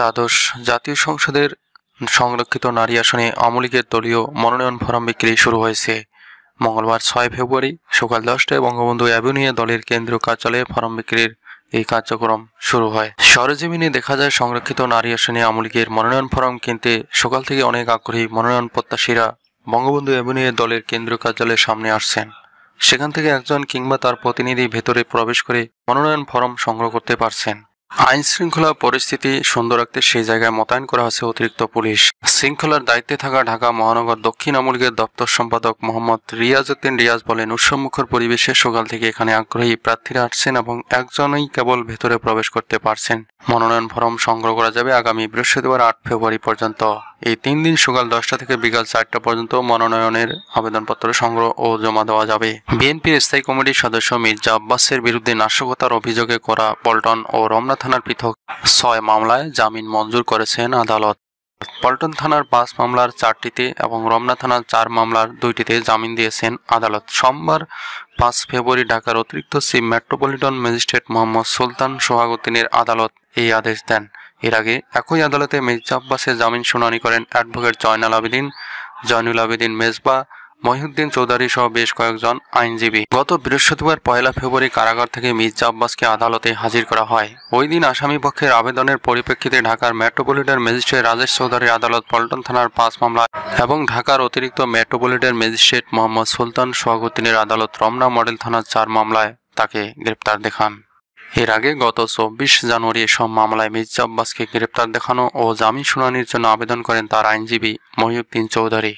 দ্বাদশ জাতীয় সংসদের সংরক্ষিত নারী আসনে আমলিগের দলীয় মনোনয়ন ফরম বিক্রি শুরু হয়েছে মঙ্গলবার ছয় ফেব্রুয়ারি সকাল দশটায় বঙ্গবন্ধু অ্যাভিনিউয়ে দলের কেন্দ্রীয় কার্যালয়ে ফরম বিক্রির এই কার্যক্রম শুরু হয় সরজমিনে দেখা যায় সংরক্ষিত নারী আসনে আমলিগের মনোনয়ন ফরম কিনতে সকাল থেকে অনেক আগ্রহী মনোনয়ন প্রত্যাশীরা বঙ্গবন্ধু অ্যাভিনিউয়ে দলের কেন্দ্রীয় কার্যালয়ের সামনে আসছেন সেখান থেকে একজন কিংবা তার প্রতিনিধি ভেতরে প্রবেশ করে মনোনয়ন ফরম সংগ্রহ করতে পারছেন আইন শৃঙ্খলা পরিস্থিতি সুন্দর রাখতে সেই জায়গায় মোতায়েন করা হয়েছে অতিরিক্ত পুলিশ শৃঙ্খলার দায়িত্বে থাকা ঢাকা মহানগর দক্ষিণ আমলগের দপ্তর সম্পাদক মোহাম্মদ উদ্দিন রিয়াজ বলেন উৎসমুখর পরিবেশে সকাল থেকে এখানে আগ্রহী প্রার্থীরা আসছেন এবং একজনই কেবল ভেতরে প্রবেশ করতে পারছেন মনোনয়ন ফরম সংগ্রহ করা যাবে আগামী বৃহস্পতিবার আট ফেব্রুয়ারি পর্যন্ত এই তিন দিন সকাল দশটা থেকে বিকাল চারটা পর্যন্ত মনোনয়নের আবেদনপত্র সংগ্রহ ও জমা দেওয়া যাবে বিএনপির স্থায়ী কমিটির সদস্য মির্জা আব্বাসের বিরুদ্ধে নাশকতার অভিযোগে করা পল্টন ও রমনা থানার পৃথক ছয় মামলায় জামিন মঞ্জুর করেছেন আদালত পল্টন থানার পাঁচ মামলার চারটিতে এবং রমনা থানার চার মামলার দুইটিতে জামিন দিয়েছেন আদালত সোমবার পাঁচ ফেব্রুয়ারি ঢাকার অতিরিক্ত সি মেট্রোপলিটন ম্যাজিস্ট্রেট মোহাম্মদ সুলতান সোহাগউদ্দিনের আদালত এই আদেশ দেন এর আগে একই আদালতে মির্জা আব্বাসের জামিন শুনানি করেন অ্যাডভোকেট জয়নাল আবেদিন জয়নুল আবেদিন মেজবা মহিউদ্দিন চৌধুরী সহ বেশ কয়েকজন আইনজীবী গত বৃহস্পতিবার পয়লা ফেব্রুয়ারি কারাগার থেকে মির্জা আব্বাসকে আদালতে হাজির করা হয় ওই দিন আসামি পক্ষের আবেদনের পরিপ্রেক্ষিতে ঢাকার মেট্রোপলিটন ম্যাজিস্ট্রেট রাজেশ চৌধুরীর আদালত পল্টন থানার পাঁচ মামলা এবং ঢাকার অতিরিক্ত মেট্রোপলিটন ম্যাজিস্ট্রেট মোহাম্মদ সুলতান সোহাগুদ্দিনের আদালত রমনা মডেল থানার চার মামলায় তাকে গ্রেপ্তার দেখান এর আগে গত চব্বিশ জানুয়ারি এসব মামলায় মির্জা আব্বাসকে গ্রেপ্তার দেখানো ও জামিন শুনানির জন্য আবেদন করেন তার আইনজীবী মহিউদ্দিন চৌধুরী